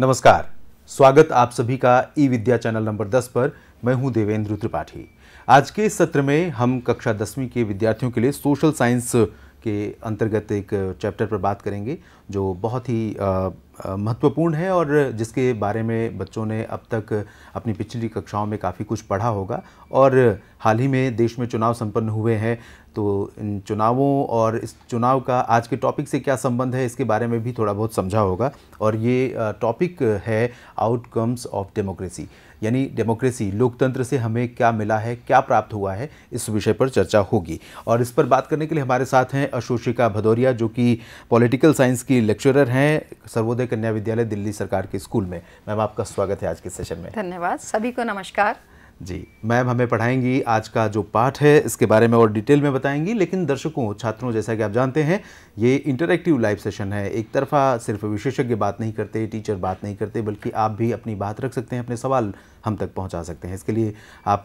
नमस्कार स्वागत आप सभी का ई विद्या चैनल नंबर 10 पर मैं हूं देवेंद्र त्रिपाठी आज के सत्र में हम कक्षा दसवीं के विद्यार्थियों के लिए सोशल साइंस के अंतर्गत एक चैप्टर पर बात करेंगे जो बहुत ही महत्वपूर्ण है और जिसके बारे में बच्चों ने अब तक अपनी पिछली कक्षाओं में काफ़ी कुछ पढ़ा होगा और हाल ही में देश में चुनाव संपन्न हुए हैं तो इन चुनावों और इस चुनाव का आज के टॉपिक से क्या संबंध है इसके बारे में भी थोड़ा बहुत समझा होगा और ये टॉपिक है आउटकम्स ऑफ डेमोक्रेसी यानी डेमोक्रेसी लोकतंत्र से हमें क्या मिला है क्या प्राप्त हुआ है इस विषय पर चर्चा होगी और इस पर बात करने के लिए हमारे साथ हैं अशोषिका भदौरिया जो कि पॉलिटिकल साइंस की लेक्चरर हैं सर्वोदय कन्या विद्यालय दिल्ली सरकार के स्कूल में मैम आपका स्वागत है आज के सेशन में धन्यवाद सभी को नमस्कार जी मैम हमें पढ़ाएंगी आज का जो पाठ है इसके बारे में और डिटेल में बताएंगी लेकिन दर्शकों छात्रों जैसा कि आप जानते हैं ये इंटरेक्टिव लाइव सेशन है एक तरफा सिर्फ विशेषज्ञ बात नहीं करते टीचर बात नहीं करते बल्कि आप भी अपनी बात रख सकते हैं अपने सवाल हम तक पहुंचा सकते हैं इसके लिए आप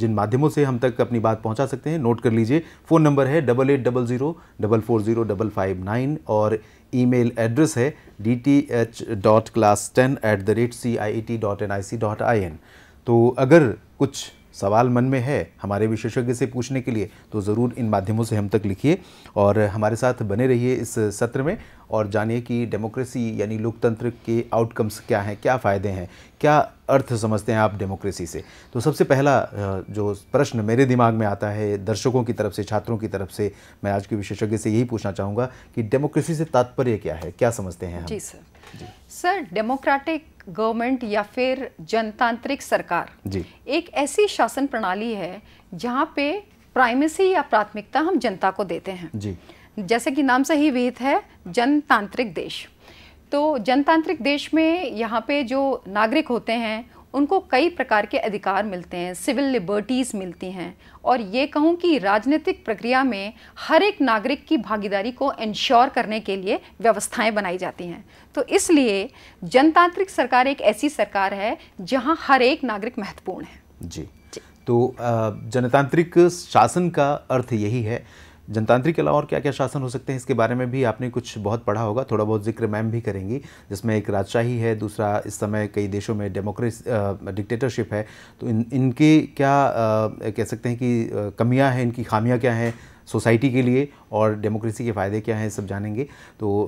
जिन माध्यमों से हम तक अपनी बात पहुँचा सकते हैं नोट कर लीजिए फ़ोन नंबर है double eight double zero double four zero double five nine और ईमेल एड्रेस है D T H dot class ten at the rate C I E T dot N I C dot I N तो अगर कुछ सवाल मन में है हमारे विशेषज्ञ से पूछने के लिए तो ज़रूर इन माध्यमों से हम तक लिखिए और हमारे साथ बने रहिए इस सत्र में और जानिए कि डेमोक्रेसी यानी लोकतंत्र के आउटकम्स क्या हैं क्या फ़ायदे हैं क्या अर्थ समझते हैं आप डेमोक्रेसी से तो सबसे पहला जो प्रश्न मेरे दिमाग में आता है दर्शकों की तरफ से छात्रों की तरफ से मैं आज के विशेषज्ञ से यही पूछना चाहूँगा कि डेमोक्रेसी से तात्पर्य क्या है क्या समझते हैं हम जी सर जी सर डेमोक्रेटिक गवर्नमेंट या फिर जनतांत्रिक सरकार जी एक ऐसी शासन प्रणाली है जहाँ पे प्राइमेसी या प्राथमिकता हम जनता को देते हैं जी जैसे कि नाम से ही विहित है जनतांत्रिक देश तो जनतांत्रिक देश में यहाँ पे जो नागरिक होते हैं उनको कई प्रकार के अधिकार मिलते हैं सिविल लिबर्टीज़ मिलती हैं और ये कहूँ कि राजनीतिक प्रक्रिया में हर एक नागरिक की भागीदारी को इंश्योर करने के लिए व्यवस्थाएं बनाई जाती हैं तो इसलिए जनतांत्रिक सरकार एक ऐसी सरकार है जहाँ हर एक नागरिक महत्वपूर्ण है जी, जी। तो जनतांत्रिक शासन का अर्थ यही है जनतांत्रिक के अलावा और क्या क्या शासन हो सकते हैं इसके बारे में भी आपने कुछ बहुत पढ़ा होगा थोड़ा बहुत जिक्र मैम भी करेंगी जिसमें एक राजशाही है दूसरा इस समय कई देशों में डेमोक्रेसी डिक्टेटरशिप है तो इन इनके क्या आ, कह सकते हैं कि कमियाँ हैं इनकी खामियाँ क्या हैं सोसाइटी के लिए और डेमोक्रेसी के फ़ायदे क्या हैं सब जानेंगे तो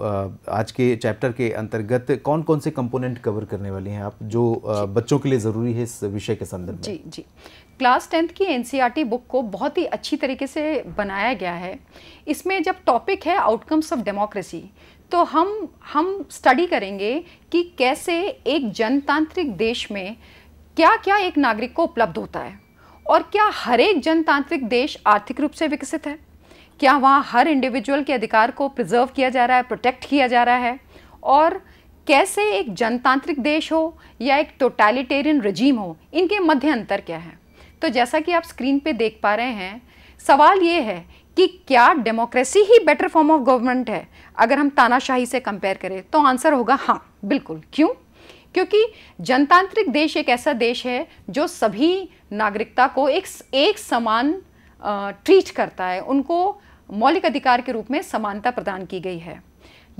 आज के चैप्टर के अंतर्गत कौन कौन से कंपोनेंट कवर करने वाले हैं आप जो बच्चों के लिए ज़रूरी है इस विषय के संदर्भ में जी जी क्लास टेंथ की एन बुक को बहुत ही अच्छी तरीके से बनाया गया है इसमें जब टॉपिक है आउटकम्स ऑफ डेमोक्रेसी तो हम हम स्टडी करेंगे कि कैसे एक जनतांत्रिक देश में क्या क्या एक नागरिक को उपलब्ध होता है और क्या हर एक जनतांत्रिक देश आर्थिक रूप से विकसित है क्या वहाँ हर इंडिविजुअल के अधिकार को प्रिजर्व किया जा रहा है प्रोटेक्ट किया जा रहा है और कैसे एक जनतांत्रिक देश हो या एक टोटालिटेरियन रजीम हो इनके मध्य अंतर क्या है तो जैसा कि आप स्क्रीन पे देख पा रहे हैं सवाल ये है कि क्या डेमोक्रेसी ही बेटर फॉर्म ऑफ गवर्नमेंट है अगर हम तानाशाही से कंपेयर करें तो आंसर होगा हाँ बिल्कुल क्यों क्योंकि जनतांत्रिक देश एक ऐसा देश है जो सभी नागरिकता को एक एक समान ट्रीट करता है उनको मौलिक अधिकार के रूप में समानता प्रदान की गई है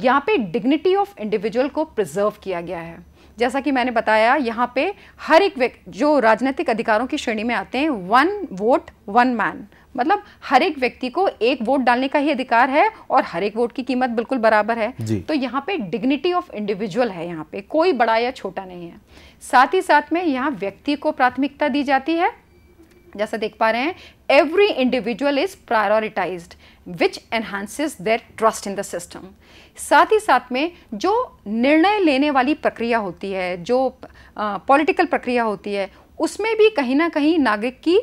यहाँ पे डिग्निटी ऑफ इंडिविजुअल को प्रिजर्व किया गया है जैसा कि मैंने बताया यहाँ पे हर एक व्यक्ति जो राजनीतिक अधिकारों की श्रेणी में आते हैं वन वोट वन मैन मतलब हर एक व्यक्ति को एक वोट डालने का ही अधिकार है और हर एक वोट की कीमत बिल्कुल बराबर है तो यहाँ पे डिग्निटी ऑफ इंडिविजुअल है यहाँ पे कोई बड़ा या छोटा नहीं है साथ ही साथ में यहाँ व्यक्ति को प्राथमिकता दी जाती है जैसा देख पा रहे हैं every individual is prioritise which enhances their trust in the system साथ ही साथ में जो निर्णय लेने वाली प्रक्रिया होती है जो पॉलिटिकल प्रक्रिया होती है उसमें भी कहीं ना कहीं नागरिक की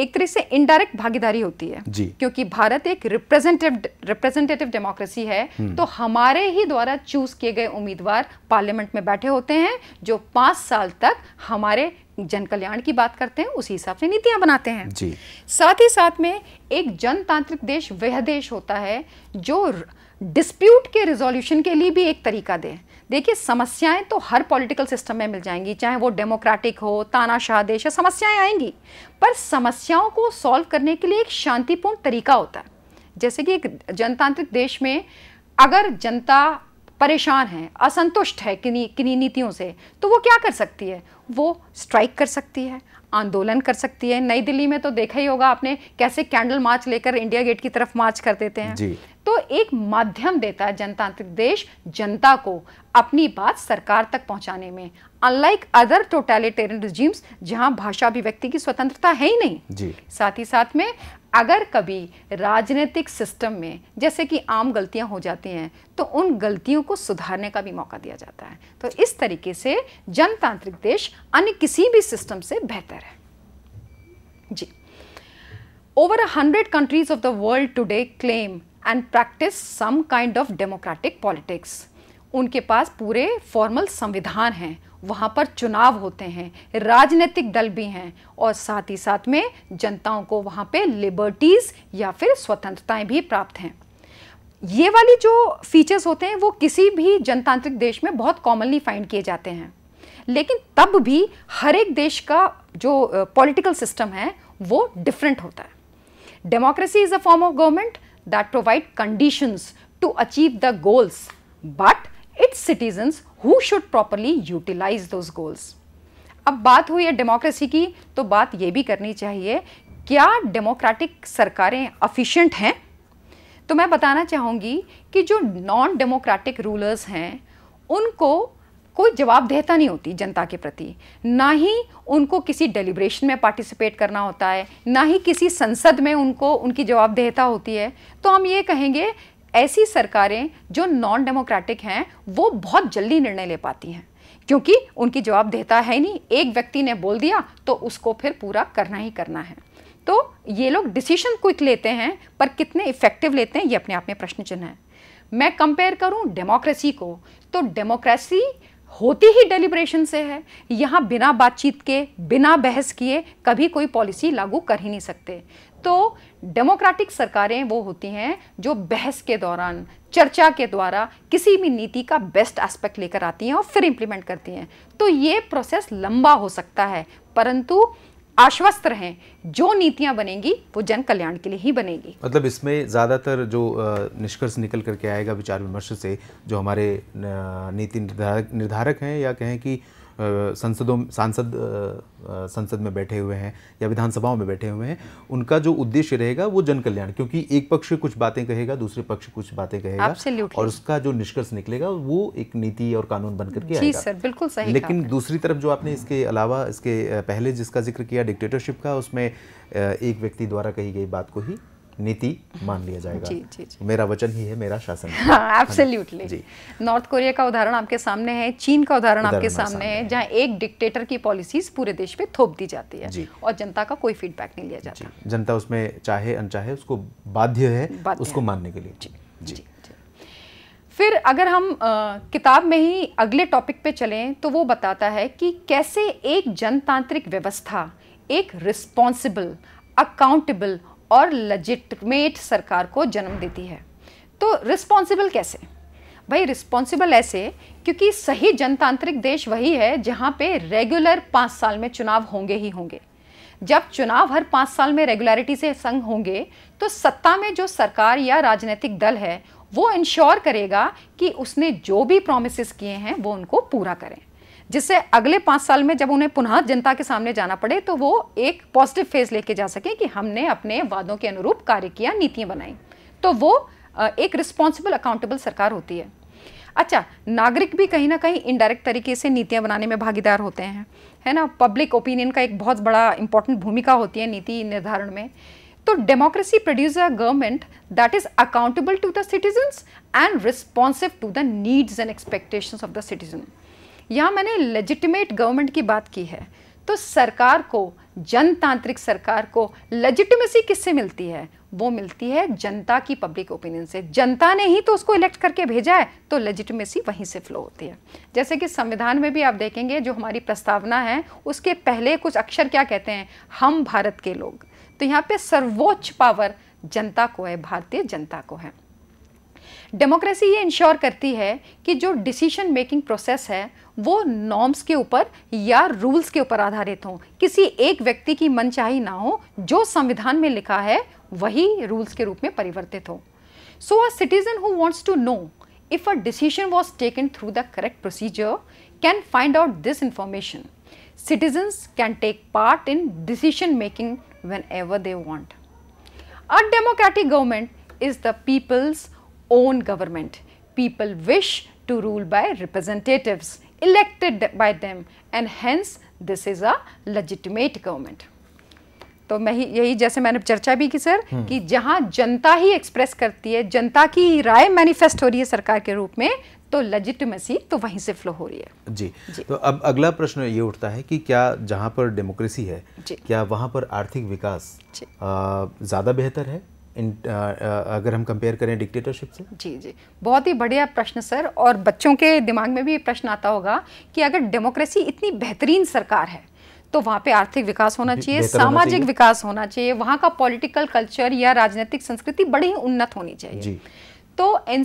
एक तरह से इनडायरेक्ट भागीदारी होती है जी। क्योंकि भारत एक रिप्रेजेंटेटिव रिप्रेजेंटेटिव डेमोक्रेसी है हम्म। तो हमारे ही द्वारा चूज किए गए उम्मीदवार पार्लियामेंट में बैठे होते हैं जो पाँच साल तक हमारे जन कल्याण की बात करते हैं उसी हिसाब से नीतियां बनाते हैं जी साथ ही साथ में एक जनतांत्रिक देश वह देश होता है जो डिस्प्यूट के रिजोल्यूशन के लिए भी एक तरीका दे देखिए समस्याएं तो हर पॉलिटिकल सिस्टम में मिल जाएंगी चाहे वो डेमोक्रेटिक हो तानाशाह देश है समस्याएं आएंगी पर समस्याओं को सॉल्व करने के लिए एक शांतिपूर्ण तरीका होता है जैसे कि एक जनतांत्रिक देश में अगर जनता परेशान है असंतुष्ट है किन्हीं किन्हीं नीतियों से तो वो क्या कर सकती है वो स्ट्राइक कर सकती है आंदोलन कर सकती है नई दिल्ली में तो देखा ही होगा आपने कैसे कैंडल मार्च लेकर इंडिया गेट की तरफ मार्च कर देते हैं जी। तो एक माध्यम देता है जनतांत्रिक देश जनता को अपनी बात सरकार तक पहुंचाने में अनलाइक अदर टोटेलिटेरियन रिजीम्स जहां भाषा अभिव्यक्ति की स्वतंत्रता है ही नहीं जी। साथ ही साथ में अगर कभी राजनीतिक सिस्टम में जैसे कि आम गलतियां हो जाती हैं तो उन गलतियों को सुधारने का भी मौका दिया जाता है तो इस तरीके से जनतांत्रिक देश अन्य किसी भी सिस्टम से बेहतर है जी over hundred countries of the world today claim and practice some kind of democratic politics उनके पास पूरे फॉर्मल संविधान हैं वहाँ पर चुनाव होते हैं राजनीतिक दल भी हैं और साथ ही साथ में जनताओं को वहाँ पे लिबर्टीज़ या फिर स्वतंत्रताएं भी प्राप्त हैं ये वाली जो फीचर्स होते हैं वो किसी भी जनतांत्रिक देश में बहुत कॉमनली फाइंड किए जाते हैं लेकिन तब भी हर एक देश का जो पॉलिटिकल सिस्टम है वो डिफरेंट होता है democracy is a form of government that provide conditions to achieve the goals but its citizens who should properly utilize those goals. अब बात हुई है डेमोक्रेसी की तो बात ये भी करनी चाहिए क्या डेमोक्रेटिक सरकारें अफिशेंट हैं तो मैं बताना चाहूँगी कि जो नॉन डेमोक्रेटिक रूलर्स हैं उनको कोई जवाबदेहता नहीं होती जनता के प्रति ना ही उनको किसी डेलिब्रेशन में पार्टिसिपेट करना होता है ना ही किसी संसद में उनको उनकी जवाबदेहता होती है तो हम ये कहेंगे ऐसी सरकारें जो नॉन डेमोक्रेटिक हैं वो बहुत जल्दी निर्णय ले पाती हैं क्योंकि उनकी जवाब देता है नहीं एक व्यक्ति ने बोल दिया तो उसको फिर पूरा करना ही करना है तो ये लोग डिसीशन क्विक लेते हैं पर कितने इफ़ेक्टिव लेते हैं ये अपने आप में प्रश्न चिन्ह है मैं कंपेयर करूं डेमोक्रेसी को तो डेमोक्रेसी होती ही डेलिब्रेशन से है यहाँ बिना बातचीत के बिना बहस किए कभी कोई पॉलिसी लागू कर ही नहीं सकते तो डेमोक्रेटिक सरकारें वो होती हैं जो बहस के दौरान चर्चा के द्वारा किसी भी नीति का बेस्ट एस्पेक्ट लेकर आती हैं और फिर इम्प्लीमेंट करती हैं तो ये प्रोसेस लंबा हो सकता है परंतु आश्वस्त रहें जो नीतियां बनेंगी वो जन कल्याण के लिए ही बनेगी मतलब इसमें ज़्यादातर जो निष्कर्ष निकल करके आएगा विचार विमर्श से जो हमारे नीति निर्धारक निर्धारक हैं या कहें कि संसदों सांसद संसद में बैठे हुए हैं या विधानसभाओं में बैठे हुए हैं उनका जो उद्देश्य रहेगा वो जन कल्याण क्योंकि एक पक्ष कुछ बातें कहेगा दूसरे पक्ष कुछ बातें कहेगा और उसका जो निष्कर्ष निकलेगा वो एक नीति और कानून बनकर के आएगा सर बिल्कुल सही लेकिन दूसरी तरफ जो आपने इसके अलावा इसके पहले जिसका जिक्र किया डिक्टेटरशिप का उसमें एक व्यक्ति द्वारा कही गई बात को ही नीति मान लिया जाएगा जी, जी, जी. मेरा वचन ही है मेरा शासन एब्सोल्युटली नॉर्थ कोरिया का उदाहरण आपके सामने है चीन का उदाहरण आपके सामने, है जहाँ एक डिक्टेटर की पॉलिसीज पूरे देश पे थोप दी जाती है और जनता का कोई फीडबैक नहीं लिया जाता जनता उसमें चाहे अनचाहे उसको बाध्य है उसको मानने के लिए फिर अगर हम आ, किताब में ही अगले टॉपिक पे चलें तो वो बताता है कि कैसे एक जनतांत्रिक व्यवस्था एक रिस्पॉन्सिबल अकाउंटेबल और लजिटमेट सरकार को जन्म देती है तो रिस्पॉन्सिबल कैसे भाई रिस्पॉन्सिबल ऐसे क्योंकि सही जनतांत्रिक देश वही है जहाँ पे रेगुलर पाँच साल में चुनाव होंगे ही होंगे जब चुनाव हर पाँच साल में रेगुलरिटी से संग होंगे तो सत्ता में जो सरकार या राजनीतिक दल है वो इंश्योर करेगा कि उसने जो भी प्रोमिस किए हैं वो उनको पूरा करें जिससे अगले पाँच साल में जब उन्हें पुनः जनता के सामने जाना पड़े तो वो एक पॉजिटिव फेज लेके जा सके कि हमने अपने वादों के अनुरूप कार्य किया नीतियाँ बनाई तो वो एक रिस्पॉन्सिबल अकाउंटेबल सरकार होती है अच्छा नागरिक भी कहीं ना कहीं इनडायरेक्ट तरीके से नीतियाँ बनाने में भागीदार होते हैं है ना पब्लिक ओपिनियन का एक बहुत बड़ा इंपॉर्टेंट भूमिका होती है नीति निर्धारण में तो democracy produce a government that is accountable to the citizens and responsive to the needs and expectations of the citizen यहाँ मैंने लेजिटिमेट गवर्नमेंट की बात की है तो सरकार को जनतांत्रिक सरकार को लेजिटिमेसी किससे मिलती है वो मिलती है जनता की पब्लिक ओपिनियन से जनता ने ही तो उसको इलेक्ट करके भेजा है तो लेजिटिमेसी वहीं से फ्लो होती है जैसे कि संविधान में भी आप देखेंगे जो हमारी प्रस्तावना है उसके पहले कुछ अक्षर क्या कहते हैं हम भारत के लोग तो यहाँ पे सर्वोच्च पावर जनता को है भारतीय जनता को है डेमोक्रेसी ये इंश्योर करती है कि जो डिसीजन मेकिंग प्रोसेस है वो नॉर्म्स के ऊपर या रूल्स के ऊपर आधारित हो किसी एक व्यक्ति की मनचाही ना हो जो संविधान में लिखा है वही रूल्स के रूप में परिवर्तित हो so a citizen who wants to know if a decision was taken through the correct procedure can find out this information citizens can take part in decision making whenever they want a democratic government is the people's own government. People wish to rule by representatives elected by them and hence this is a legitimate government. तो मैं ही यही जैसे मैंने चर्चा भी की sir हम्म। कि जहां जनता ही एक्सप्रेस करती है जनता की राय मैनिफेस्ट हो रही है सरकार के रूप में तो लेजिटमेसी तो वहीं से फ्लो हो रही है जी, जी। तो अब अगला प्रश्न ये उठता है कि क्या जहां पर डेमोक्रेसी है क्या वहां पर आर्थिक विकास ज़्यादा बेहतर है इन आ, आ, अगर हम कंपेयर करें डिक्टेटरशिप से जी जी बहुत ही बढ़िया प्रश्न सर और बच्चों के दिमाग में भी ये प्रश्न आता होगा कि अगर डेमोक्रेसी इतनी बेहतरीन सरकार है तो वहाँ पे आर्थिक विकास होना चाहिए सामाजिक विकास होना चाहिए वहाँ का पॉलिटिकल कल्चर या राजनीतिक संस्कृति बड़ी ही उन्नत होनी चाहिए जी। तो एन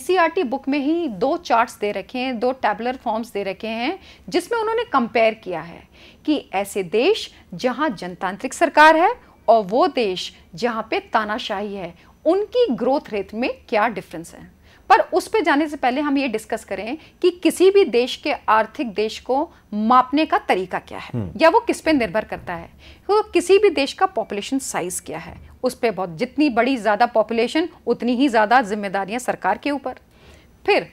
बुक e में ही दो चार्ट्स दे रखे हैं दो टैबलर फॉर्म्स दे रखे हैं जिसमें उन्होंने कंपेयर किया है कि ऐसे देश जहाँ जनतांत्रिक सरकार है और वो देश जहाँ पे तानाशाही है उनकी ग्रोथ रेट में क्या डिफरेंस है पर उस पर जाने से पहले हम ये डिस्कस करें कि किसी भी देश के आर्थिक देश को मापने का तरीका क्या है हम्म। या वो किस पे निर्भर करता है तो किसी भी देश का पॉपुलेशन साइज क्या है उस पर बहुत जितनी बड़ी ज़्यादा पॉपुलेशन उतनी ही ज़्यादा जिम्मेदारियां सरकार के ऊपर फिर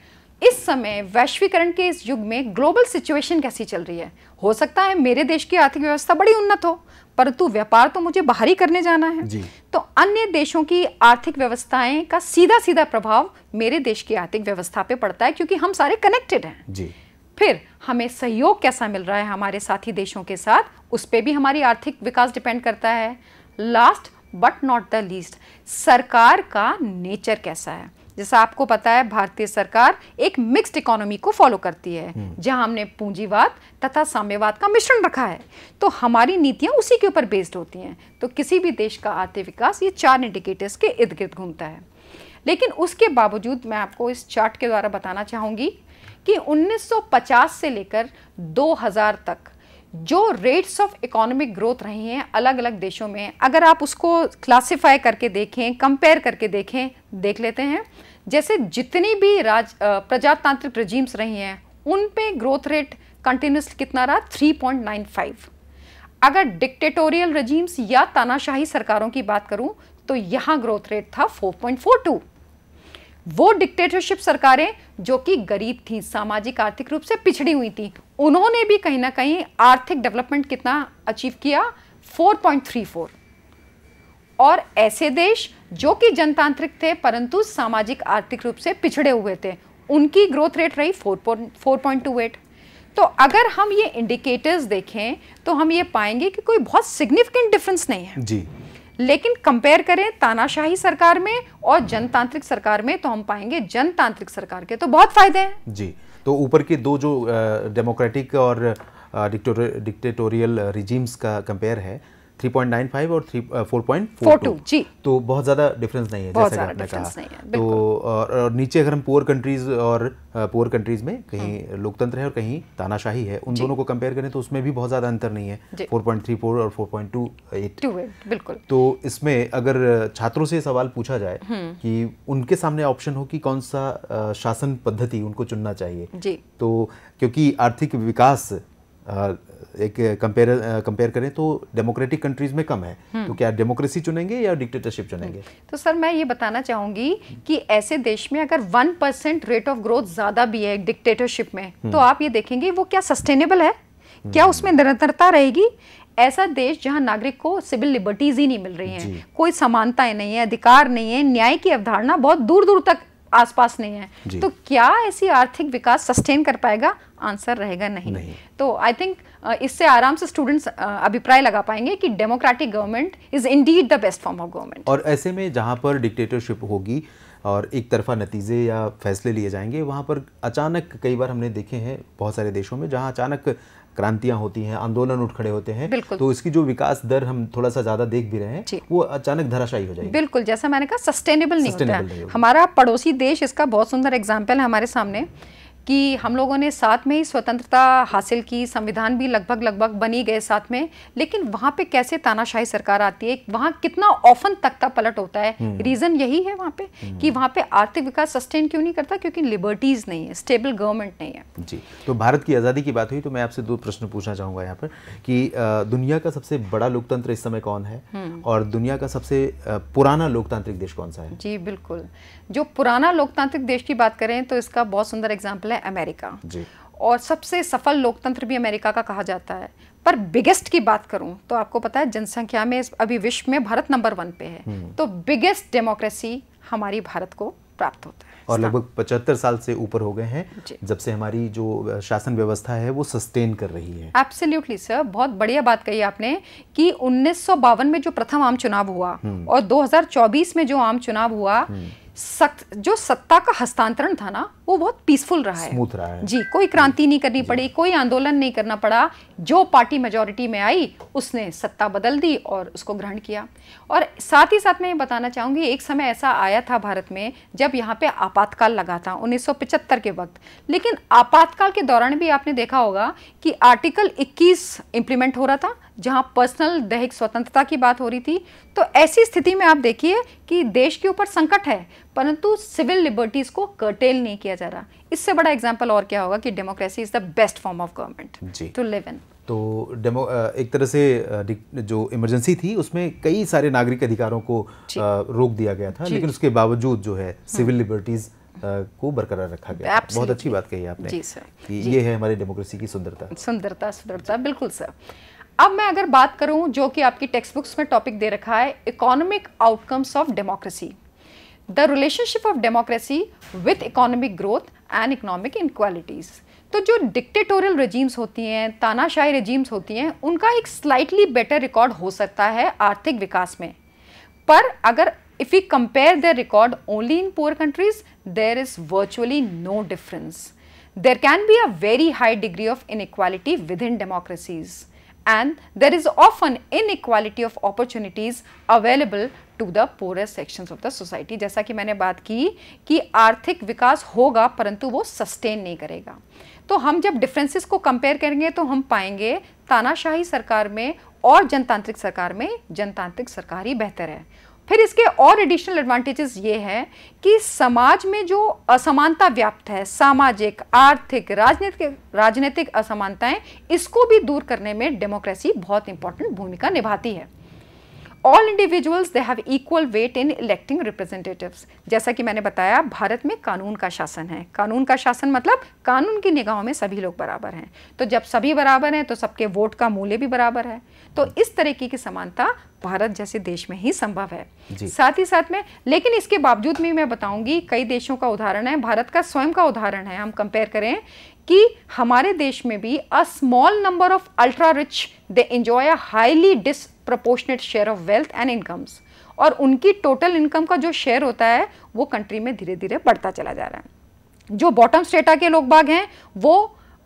इस समय वैश्वीकरण के इस युग में ग्लोबल सिचुएशन कैसी चल रही है हो सकता है मेरे देश की आर्थिक व्यवस्था बड़ी उन्नत हो परंतु व्यापार तो मुझे बाहर ही करने जाना है जी। तो अन्य देशों की आर्थिक व्यवस्थाएं का सीधा सीधा प्रभाव मेरे देश की आर्थिक व्यवस्था पे पड़ता है क्योंकि हम सारे कनेक्टेड हैं जी। फिर हमें सहयोग कैसा मिल रहा है हमारे साथी देशों के साथ उस पर भी हमारी आर्थिक विकास डिपेंड करता है last but not the least सरकार का नेचर कैसा है जैसा आपको पता है भारतीय सरकार एक मिक्स्ड इकोनॉमी को फॉलो करती है हम्म। जहां हमने पूंजीवाद तथा साम्यवाद का मिश्रण रखा है तो हमारी नीतियां उसी के ऊपर बेस्ड होती हैं तो किसी भी देश का आर्थिक विकास ये चार इंडिकेटर्स के इर्द गिर्द घूमता है लेकिन उसके बावजूद मैं आपको इस चार्ट के द्वारा बताना चाहूँगी कि 1950 से लेकर 2000 तक जो रेट्स ऑफ इकोनॉमिक ग्रोथ रहे हैं अलग अलग देशों में अगर आप उसको क्लासिफाई करके देखें कंपेयर करके देखें देख लेते हैं जैसे जितनी भी राज प्रजातांत्रिक रजीम्स रही हैं उन पे ग्रोथ रेट कंटिन्यूसली कितना रहा 3.95 अगर डिक्टेटोरियल रजीम्स या तानाशाही सरकारों की बात करूं तो यहाँ ग्रोथ रेट था 4.42 वो डिक्टेटरशिप सरकारें जो कि गरीब थी सामाजिक आर्थिक रूप से पिछड़ी हुई थी उन्होंने भी कहीं ना कहीं आर्थिक डेवलपमेंट कितना अचीव किया 4.34 और ऐसे देश जो कि जनतांत्रिक थे परंतु सामाजिक आर्थिक रूप से पिछड़े हुए थे उनकी ग्रोथ रेट रही 4.28 तो अगर हम ये इंडिकेटर्स देखें तो हम ये पाएंगे कि कोई बहुत सिग्निफिकेंट डिफरेंस नहीं है जी लेकिन कंपेयर करें तानाशाही सरकार में और जनतांत्रिक सरकार में तो हम पाएंगे जनतांत्रिक सरकार के तो बहुत फायदे हैं जी तो ऊपर के दो जो डेमोक्रेटिक और डिक्टेटोरियल रिजीम्स का कंपेयर है 3.95 और 4.42 जी तो बहुत ज़्यादा डिफरेंस नहीं है जैसा आपने कहा तो और, और नीचे अगर हम पुअर कंट्रीज और पुअर कंट्रीज में कहीं हम्म। लोकतंत्र है और कहीं तानाशाही है उन दोनों को कंपेयर करें तो उसमें भी बहुत ज़्यादा अंतर नहीं है 4.34 और 4.28 बिल्कुल तो इसमें अगर छात्रों से सवाल पूछा जाए हम्म। कि उनके सामने ऑप्शन हो कि कौन सा शासन पद्धति उनको चुनना चाहिए तो क्योंकि आर्थिक विकास एक कंपेयर कंपेयर करें तो डेमोक्रेटिक कंट्रीज में कम है हम्म। तो क्या डेमोक्रेसी चुनेंगे या डिक्टेटरशिप चुनेंगे हम्म। तो सर मैं ये बताना चाहूंगी कि ऐसे देश में अगर one percent rate of growth ज़्यादा भी है डिक्टेटरशिप में तो हम्म। आप ये देखेंगे वो क्या सस्टेनेबल है क्या उसमें निरंतरता रहेगी ऐसा देश जहां नागरिक को सिविल लिबर्टीज ही नहीं मिल रही हैं कोई समानताएं नहीं है अधिकार नहीं है न्याय की अवधारणा बहुत दूर दूर तक आसपास नहीं है तो क्या ऐसी आर्थिक विकास सस्टेन कर पाएगा आंसर रहेगा नहीं, नहीं। तो आई थिंक uh, इससे आराम से स्टूडेंट्स uh, अभिप्राय लगा पाएंगे कि democratic government is indeed the best form of government और ऐसे में जहाँ पर डिक्टेटरशिप होगी और एक तरफा नतीजे या फैसले लिए जाएंगे वहाँ पर अचानक कई बार हमने देखे हैं बहुत सारे देशों में जहाँ अचानक क्रांतियां होती हैं आंदोलन उठ खड़े होते हैं तो इसकी जो विकास दर हम थोड़ा सा ज्यादा देख भी रहे हैं वो अचानक धराशायी हो जाएगी बिल्कुल जैसा मैंने कहा सस्टेनेबल नहीं होता है हमारा पड़ोसी देश इसका बहुत सुंदर एग्जाम्पल है हमारे सामने कि हम लोगों ने साथ में ही स्वतंत्रता हासिल की संविधान भी लगभग लगभग बनी गए साथ में लेकिन वहाँ पे कैसे तानाशाही सरकार आती है वहाँ कितना ऑफन तख्ता पलट होता है हम्म। रीज़न यही है वहाँ पे हम्म। कि वहाँ पे आर्थिक विकास सस्टेन क्यों नहीं करता क्योंकि लिबर्टीज़ नहीं है स्टेबल गवर्नमेंट नहीं है जी तो भारत की आज़ादी की बात हुई तो मैं आपसे दो प्रश्न पूछना चाहूँगा यहाँ पर कि दुनिया का सबसे बड़ा लोकतंत्र इस समय कौन है हम्म। और दुनिया का सबसे पुराना लोकतांत्रिक देश कौन सा है जी बिल्कुल जो पुराना लोकतांत्रिक देश की बात करें तो इसका बहुत सुंदर एग्जाम्पल है अमेरिका जी और सबसे सफल लोकतंत्र भी अमेरिका का कहा जाता है पर बिगेस्ट की बात करूं तो आपको पता है जनसंख्या में अभी विश्व में भारत नंबर वन पे है हम्म। तो बिगेस्ट डेमोक्रेसी हमारी भारत को प्राप्त होता है और लगभग पचहत्तर साल से ऊपर हो गए हैं जब से हमारी जो शासन व्यवस्था है वो सस्टेन कर रही है एब्सोल्युटली सर बहुत बढ़िया बात कही आपने कि उन्नीस में जो प्रथम आम चुनाव हुआ हम्म। और 2024 में जो आम चुनाव हुआ हम्म। सक, जो सत्ता का हस्तांतरण था ना वो बहुत पीसफुल रहा है रहा है जी कोई क्रांति नहीं करनी पड़ी कोई आंदोलन नहीं करना पड़ा जो पार्टी मेजोरिटी में आई उसने सत्ता बदल दी और उसको ग्रहण किया और साथ ही साथ मैं ये बताना चाहूँगी एक समय ऐसा आया था भारत में जब यहाँ पे आपातकाल लगा था उन्नीस के वक्त लेकिन आपातकाल के दौरान भी आपने देखा होगा कि आर्टिकल इक्कीस इंप्लीमेंट हो रहा था जहां पर्सनल दैहिक स्वतंत्रता की बात हो रही थी तो ऐसी स्थिति में आप देखिए कि देश के ऊपर संकट है परंतु सिविल लिबर्टीज़ को कर्टेल नहीं किया जा रहा इससे बड़ा एग्जाम्पल और क्या होगा कि democracy is the best form of government to live in तो डेमो एक तरह से जो इमरजेंसी थी उसमें कई सारे नागरिक अधिकारों को रोक दिया गया था लेकिन उसके बावजूद जो है हम्म। सिविल लिबर्टीज़ को बरकरार रखा गया बहुत अच्छी बात कही आपने जी सर कि जी। ये है हमारी डेमोक्रेसी की सुंदरता सुंदरता सुंदरता बिल्कुल सर अब मैं अगर बात करूं जो कि आपकी टेक्स्ट बुक्स में टॉपिक दे रखा है economic outcomes of democracy the relationship of democracy with economic growth and economic inequalities तो जो डिक्टेटोरियल रजीम्स होती हैं तानाशाही रजीम्स होती हैं उनका एक स्लाइटली बेटर रिकॉर्ड हो सकता है आर्थिक विकास में पर अगर if you compare the record only in poor countries there is virtually no difference there can be a very high degree of inequality within democracies and there is often inequality of opportunities available to the poorer sections of the society जैसा कि मैंने बात की कि आर्थिक विकास होगा परंतु वो सस्टेन नहीं करेगा तो हम जब डिफरेंसेस को कंपेयर करेंगे तो हम पाएंगे तानाशाही सरकार में और जनतांत्रिक सरकार में जनतांत्रिक सरकार ही बेहतर है फिर इसके और एडिशनल एडवांटेजेस ये हैं कि समाज में जो असमानता व्याप्त है सामाजिक आर्थिक राजनीतिक राजनीतिक असमानताएं इसको भी दूर करने में डेमोक्रेसी बहुत इंपॉर्टेंट भूमिका निभाती है all individuals they have equal weight in electing representatives जैसा कि मैंने बताया भारत में कानून का शासन है कानून का शासन मतलब कानून की निगाहों में सभी लोग बराबर हैं तो जब सभी बराबर हैं तो सबके वोट का मूल्य भी बराबर है तो इस तरीके की समानता भारत जैसे देश में ही संभव है साथ ही साथ में लेकिन इसके बावजूद भी मैं बताऊंगी कई देशों का उदाहरण है भारत का स्वयं का उदाहरण है हम कंपेयर करें कि हमारे देश में भी a small number of ultra rich they enjoy a highly disproportionate share of wealth and incomes और उनकी टोटल इनकम का जो शेयर होता है वो कंट्री में धीरे धीरे बढ़ता चला जा रहा है जो बॉटम स्टेटा के लोग बाग हैं वो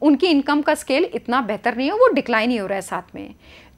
उनकी इनकम का स्केल इतना बेहतर नहीं है वो डिक्लाइन ही हो रहा है साथ में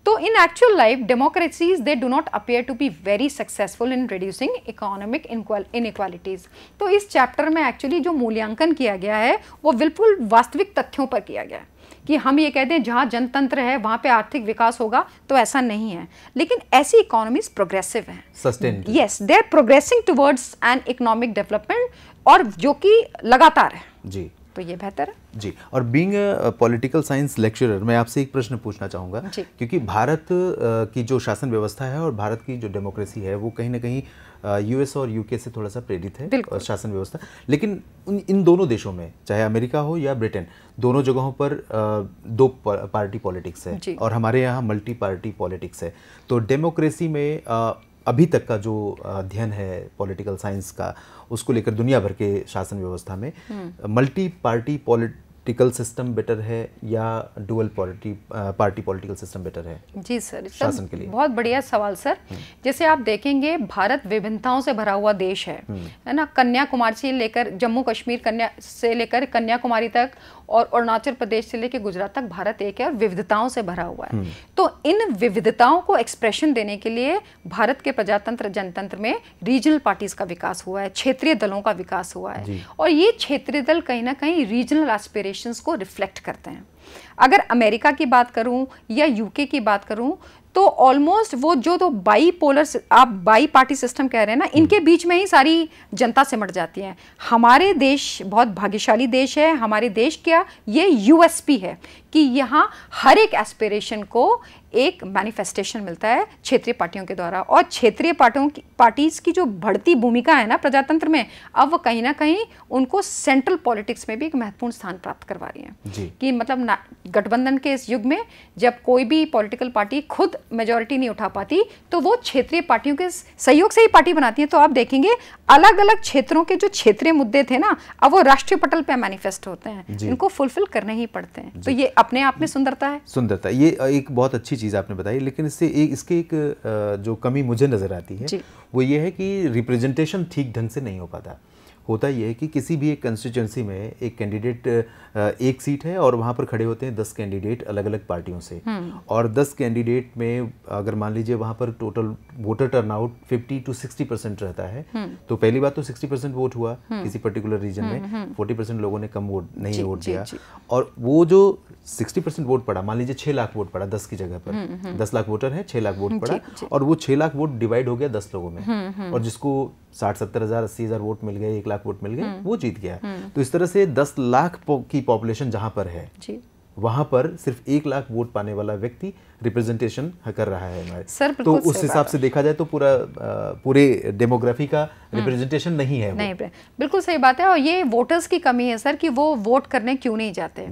तो in actual life democracies they do not appear to be very successful in reducing economic inequalities तो इस चैप्टर में एक्चुअली जो मूल्यांकन किया गया है वो बिल्कुल वास्तविक तथ्यों पर किया गया है कि हम ये कहते हैं जहाँ जनतंत्र है वहाँ पे आर्थिक विकास होगा तो ऐसा नहीं है लेकिन ऐसी इकोनॉमीज प्रोग्रेसिव हैं yes they are progressing towards an economic development और जो कि लगातार है जी तो ये बेहतर है जी और बींग पॉलिटिकल साइंस लेक्चरर मैं आपसे एक प्रश्न पूछना चाहूँगा क्योंकि भारत की जो शासन व्यवस्था है और भारत की जो डेमोक्रेसी है वो कहीं ना कहीं यूएस और यूके से थोड़ा सा प्रेरित है शासन व्यवस्था लेकिन इन दोनों देशों में चाहे अमेरिका हो या ब्रिटेन दोनों जगहों पर दो पार्टी पॉलिटिक्स है और हमारे यहाँ मल्टी पार्टी पॉलिटिक्स है तो डेमोक्रेसी में अभी तक का जो अध्ययन है पॉलिटिकल साइंस का उसको लेकर दुनिया भर के शासन व्यवस्था में हम्म। Multi party polit political system better है या dual polity party political system better है जी सर शासन के लिए बहुत बढ़िया सवाल सर हम्म। जैसे आप देखेंगे भारत विभिन्नताओं से भरा हुआ देश है हम्म। है ना कन्याकुमारी से लेकर जम्मू कश्मीर कन्या से लेकर कन्याकुमारी तक और अरुणाचल प्रदेश से लेकर गुजरात तक भारत एक है और विविधताओं से भरा हुआ है हम्म। तो इन विविधताओं को एक्सप्रेशन देने के लिए भारत के प्रजातंत्र जनतंत्र में रीजनल पार्टीज का विकास हुआ है क्षेत्रीय दलों का विकास हुआ है और ये क्षेत्रीय दल कहीं ना कहीं रीजनल एस्पिरेशन कंडीशंस को रिफ्लेक्ट करते हैं अगर अमेरिका की बात करूं या यूके की बात करूं तो ऑलमोस्ट वो जो तो बाई पोलर आप बाई पार्टी सिस्टम कह रहे हैं ना हम्म। इनके बीच में ही सारी जनता सिमट जाती है हमारे देश बहुत भाग्यशाली देश है हमारे देश क्या ये यूएसपी है कि यहाँ हर एक एस्पिरेशन को एक मैनिफेस्टेशन मिलता है क्षेत्रीय पार्टियों के द्वारा और क्षेत्रीय पार्टियों की पार्टीज़ की जो बढ़ती भूमिका है ना प्रजातंत्र में अब वो कहीं ना कहीं उनको सेंट्रल पॉलिटिक्स में भी एक महत्वपूर्ण स्थान प्राप्त करवा रही है कि मतलब गठबंधन के इस युग में जब कोई भी पॉलिटिकल पार्टी खुद मेजोरिटी नहीं उठा पाती तो वो क्षेत्रीय पार्टियों के सहयोग से ही पार्टी बनाती है तो आप देखेंगे अलग अलग क्षेत्रों के जो क्षेत्रीय मुद्दे थे ना अब वो राष्ट्रीय पटल पर मैनिफेस्ट होते हैं इनको फुलफिल करने ही पड़ते हैं तो ये अपने आप में सुंदरता है सुंदरता ये एक बहुत अच्छी चीज़ आपने बताई लेकिन इससे एक इसकी एक जो कमी मुझे नज़र आती है वो ये है कि रिप्रेजेंटेशन ठीक ढंग से नहीं हो पाता होता ये है कि किसी भी एक कंस्टिट्यूंसी में एक कैंडिडेट एक सीट है और वहाँ पर खड़े होते हैं दस कैंडिडेट अलग अलग पार्टियों से हम्म। और दस कैंडिडेट में अगर मान लीजिए वहाँ पर total voter turnout fifty to sixty percent रहता है हम्म। तो पहली बात तो सिक्सटी परसेंट वोट हुआ हम्म। किसी पर्टिकुलर रीजन में फोर्टी परसेंट लोगों ने कम वोट नहीं वोट दिया और वो जो सिक्सटी परसेंट वोट पड़ा मान लीजिए छः लाख वोट पड़ा दस की जगह पर दस लाख वोटर है छः लाख वोट पड़ा और वो छः लाख वोट डिवाइड हो गया दस लोगों में और जिसको साठ सत्तर हज़ार अस्सी हज़ार वोट मिल गए एक लाख लाख वोट मिल गए हम्म। वो जीत गया हम्म। तो इस तरह से दस लाख की पॉपुलेशन जहां पर है वहां पर सिर्फ एक लाख वोट पाने वाला व्यक्ति रिप्रेजेंटेशन कर रहा है सर तो उस हिसाब से देखा जाए तो पूरा पूरे डेमोग्राफी का रिप्रेजेंटेशन हम्म। नहीं है नहीं बिल्कुल सही बात है और ये वोटर्स की कमी है सर कि वो वोट करने क्यों नहीं जाते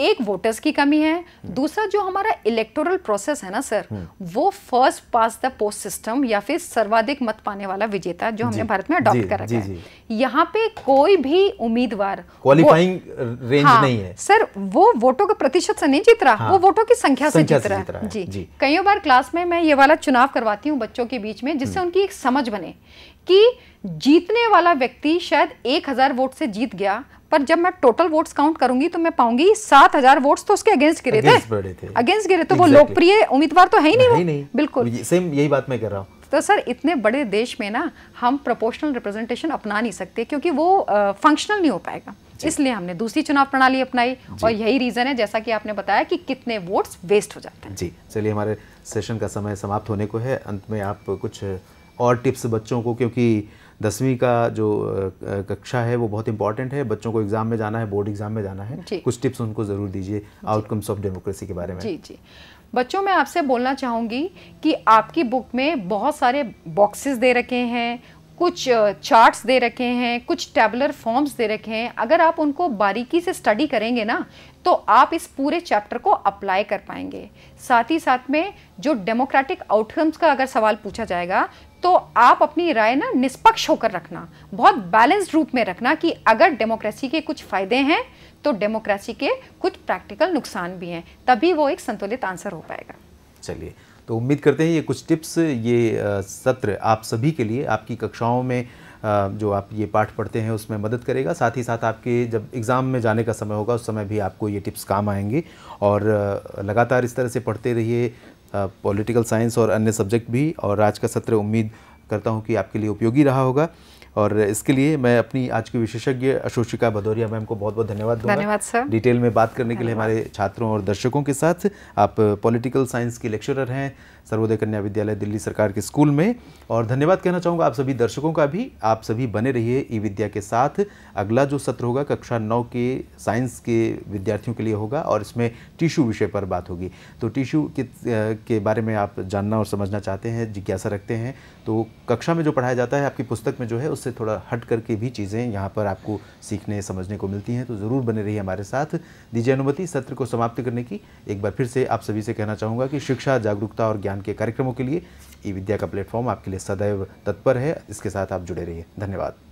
एक वोटर्स की कमी है हम्म। दूसरा जो हमारा इलेक्टोरल प्रोसेस है ना सर हम्म। वो first past the post system या फिर सर्वाधिक मत पाने वाला विजेता जो हमने भारत में अडॉप्ट कर रखा है यहाँ पे कोई भी उम्मीदवार क्वालिफाइंग रेंज हाँ, नहीं है सर वो वोटों का प्रतिशत से नहीं जीत रहा हाँ, वो वोटों की संख्या, संख्या से जीत, रहा है जी। कई बार क्लास में मैं ये वाला चुनाव करवाती हूँ बच्चों के बीच में जिससे हम्म। उनकी एक समझ बने कि जीतने वाला व्यक्ति शायद एक हजार वोट से जीत गया पर जब मैं टोटल वोट्स काउंट करूंगी तो मैं पाऊंगी सात हजार वोट्स तो उसके अगेंस्ट गिरे थे, थे। अगेंस्ट गिरे तो exactly. वो लोकप्रिय उम्मीदवार तो है ही नहीं, नहीं, नहीं। बिल्कुल सेम यही बात मैं कर रहा हूँ तो सर इतने बड़े देश में ना हम प्रोपोर्शनल रिप्रेजेंटेशन अपना नहीं सकते क्योंकि वो फंक्शनल नहीं हो पाएगा इसलिए हमने दूसरी चुनाव प्रणाली अपनाई और यही रीज़न है जैसा कि आपने बताया कि कितने वोट्स वेस्ट हो जाते हैं जी चलिए हमारे सेशन का समय समाप्त होने को है अंत में आप कुछ और टिप्स बच्चों को क्योंकि दसवीं का जो कक्षा है वो बहुत इंपॉर्टेंट है बच्चों को एग्जाम में जाना है बोर्ड एग्जाम में जाना है कुछ टिप्स उनको ज़रूर दीजिए आउटकम्स ऑफ डेमोक्रेसी के बारे में जी जी बच्चों मैं आपसे बोलना चाहूँगी कि आपकी बुक में बहुत सारे बॉक्सेस दे रखे हैं कुछ चार्ट्स दे रखे हैं कुछ टेबलर फॉर्म्स दे रखे हैं अगर आप उनको बारीकी से स्टडी करेंगे ना तो आप इस पूरे चैप्टर को अप्लाई कर पाएंगे साथ ही साथ में जो डेमोक्रेटिक आउटकम्स का अगर सवाल पूछा जाएगा तो आप अपनी राय ना निष्पक्ष होकर रखना बहुत बैलेंस्ड रूप में रखना कि अगर डेमोक्रेसी के कुछ फ़ायदे हैं तो डेमोक्रेसी के कुछ प्रैक्टिकल नुकसान भी हैं तभी वो एक संतुलित आंसर हो पाएगा चलिए तो उम्मीद करते हैं ये कुछ टिप्स ये सत्र आप सभी के लिए आपकी कक्षाओं में जो आप ये पाठ पढ़ते हैं उसमें मदद करेगा साथ ही साथ आपके जब एग्ज़ाम में जाने का समय होगा उस समय भी आपको ये टिप्स काम आएंगे और लगातार इस तरह से पढ़ते रहिए पॉलिटिकल साइंस और अन्य सब्जेक्ट भी और आज का सत्र उम्मीद करता हूँ कि आपके लिए उपयोगी रहा होगा और इसके लिए मैं अपनी आज की विशेषज्ञ अशोषिका भदौरिया मैम को बहुत बहुत धन्यवाद धन्यवाद सर डिटेल में बात करने के लिए हमारे छात्रों और दर्शकों के साथ आप पॉलिटिकल साइंस के लेक्चरर हैं सर्वोदय कन्या विद्यालय दिल्ली सरकार के स्कूल में और धन्यवाद कहना चाहूँगा आप सभी दर्शकों का भी आप सभी बने रहिए ई विद्या के साथ अगला जो सत्र होगा कक्षा नौ के साइंस के विद्यार्थियों के लिए होगा और इसमें टिश्यू विषय पर बात होगी तो टिश्यू के, के बारे में आप जानना और समझना चाहते हैं जिज्ञासा रखते हैं तो कक्षा में जो पढ़ाया जाता है आपकी पुस्तक में जो है उससे से थोड़ा हट करके भी चीज़ें यहाँ पर आपको सीखने समझने को मिलती हैं तो ज़रूर बने रहिए हमारे साथ दीजिए अनुमति सत्र को समाप्त करने की एक बार फिर से आप सभी से कहना चाहूँगा कि शिक्षा जागरूकता और ज्ञान के कार्यक्रमों के लिए ई विद्या का प्लेटफॉर्म आपके लिए सदैव तत्पर है इसके साथ आप जुड़े रहिए धन्यवाद